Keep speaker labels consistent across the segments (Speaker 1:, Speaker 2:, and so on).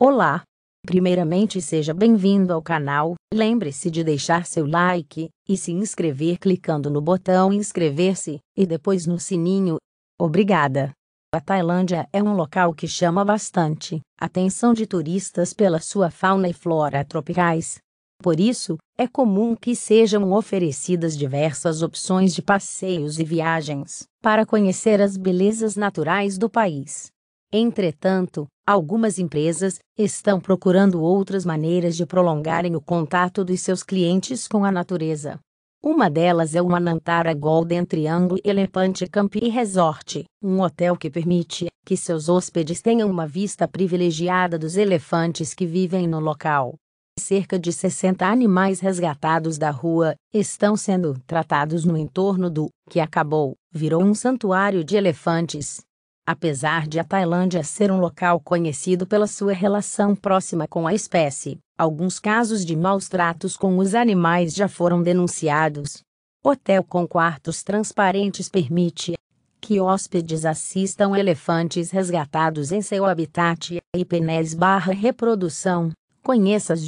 Speaker 1: Olá! Primeiramente seja bem-vindo ao canal, lembre-se de deixar seu like, e se inscrever clicando no botão inscrever-se, e depois no sininho. Obrigada! A Tailândia é um local que chama bastante a atenção de turistas pela sua fauna e flora tropicais. Por isso, é comum que sejam oferecidas diversas opções de passeios e viagens para conhecer as belezas naturais do país. Entretanto, algumas empresas estão procurando outras maneiras de prolongarem o contato dos seus clientes com a natureza. Uma delas é o Anantara Golden Triangle Elephant Camp e Resort, um hotel que permite que seus hóspedes tenham uma vista privilegiada dos elefantes que vivem no local. Cerca de 60 animais resgatados da rua estão sendo tratados no entorno do que acabou virou um santuário de elefantes. Apesar de a Tailândia ser um local conhecido pela sua relação próxima com a espécie, alguns casos de maus tratos com os animais já foram denunciados. Hotel com quartos transparentes permite que hóspedes assistam elefantes resgatados em seu habitat e penés barra reprodução, Conheça as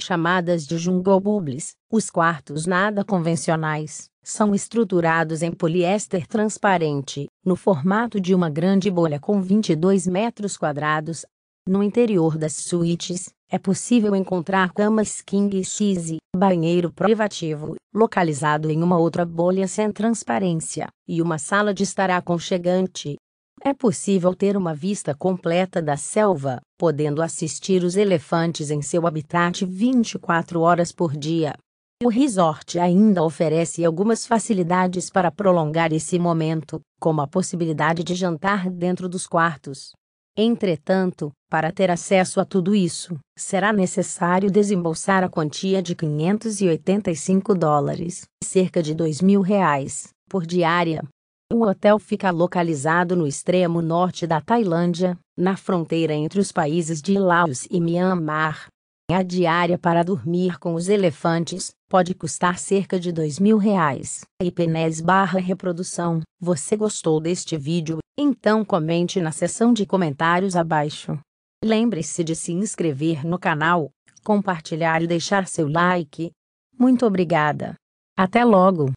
Speaker 1: chamadas de jungobubles. Os quartos nada convencionais são estruturados em poliéster transparente, no formato de uma grande bolha com 22 metros quadrados. No interior das suítes, é possível encontrar camas king size, banheiro privativo, localizado em uma outra bolha sem transparência, e uma sala de estar aconchegante, é possível ter uma vista completa da selva, podendo assistir os elefantes em seu habitat 24 horas por dia. O resort ainda oferece algumas facilidades para prolongar esse momento, como a possibilidade de jantar dentro dos quartos. Entretanto, para ter acesso a tudo isso, será necessário desembolsar a quantia de 585 dólares, cerca de 2 mil reais, por diária. O hotel fica localizado no extremo norte da Tailândia, na fronteira entre os países de Laos e Myanmar. A diária para dormir com os elefantes pode custar cerca de dois mil reais. Ipenés barra reprodução. Você gostou deste vídeo? Então comente na seção de comentários abaixo. Lembre-se de se inscrever no canal, compartilhar e deixar seu like. Muito obrigada. Até logo!